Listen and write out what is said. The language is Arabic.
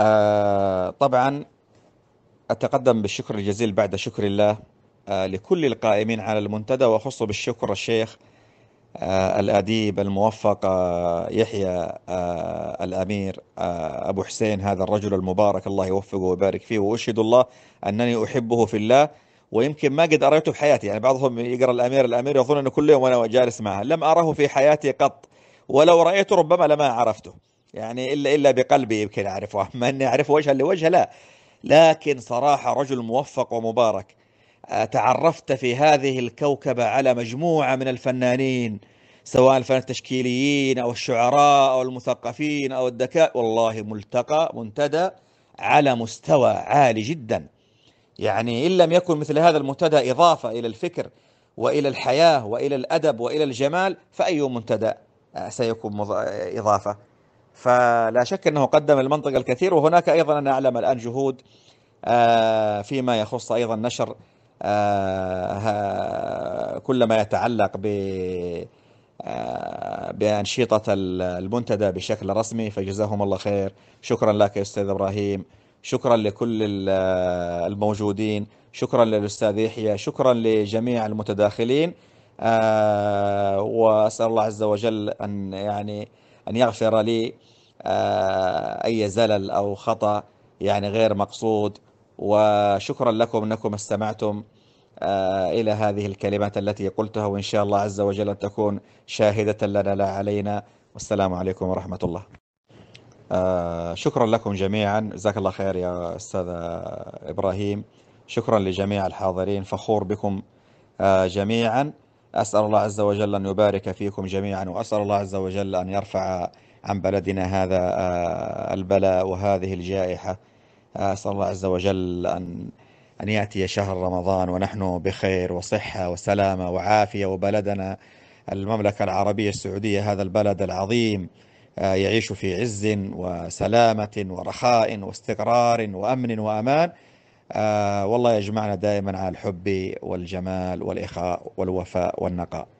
آه، طبعا أتقدم بالشكر الجزيل بعد شكر الله آه، لكل القائمين على المنتدى وأخص بالشكر الشيخ آه، الأديب الموفق يحيى الأمير أبو حسين هذا الرجل المبارك الله يوفقه ويبارك فيه وأشهد الله أنني أحبه في الله ويمكن ما قد أريته في حياتي يعني بعضهم يقرأ الأمير الأمير يظن أنه كل يوم وانا جالس معه لم أره في حياتي قط ولو رأيته ربما لما عرفته يعني إلا إلا بقلبي يمكن أعرفه أما أني أعرفه وجها لوجه لا لكن صراحة رجل موفق ومبارك تعرفت في هذه الكوكبة على مجموعة من الفنانين سواء الفنانين التشكيليين أو الشعراء أو المثقفين أو الدكاء والله ملتقى منتدى على مستوى عالي جدا يعني إن لم يكن مثل هذا المنتدى إضافة إلى الفكر وإلى الحياة وإلى الأدب وإلى الجمال فأي منتدى أه، سيكون إضافة فلا شك انه قدم المنطقه الكثير وهناك ايضا انا اعلم الان جهود آه، فيما يخص ايضا نشر آه، كل ما يتعلق ب آه، بأنشطة المنتدى بشكل رسمي فجزاهم الله خير شكرا لك يا أستاذ إبراهيم شكرا لكل الموجودين شكرا للأستاذ يحيى شكرا لجميع المتداخلين وأسأل الله عز وجل أن يعني أن يغفر لي آه، أي زلل أو خطأ يعني غير مقصود وشكرا لكم أنكم استمعتم آه، إلى هذه الكلمات التي قلتها وإن شاء الله عز وجل تكون شاهدة لنا لا علينا والسلام عليكم ورحمة الله آه، شكرا لكم جميعا جزاك الله خير يا أستاذ إبراهيم شكرا لجميع الحاضرين فخور بكم جميعا أسأل الله عز وجل أن يبارك فيكم جميعا وأسأل الله عز وجل أن يرفع عن بلدنا هذا آه، البلاء وهذه الجائحة آه، أسأل الله عز وجل أن أن يأتي شهر رمضان ونحن بخير وصحة وسلامة وعافية وبلدنا المملكة العربية السعودية هذا البلد العظيم آه، يعيش في عز وسلامة ورخاء واستقرار وأمن وأمان آه والله يجمعنا دائما على الحب والجمال والإخاء والوفاء والنقاء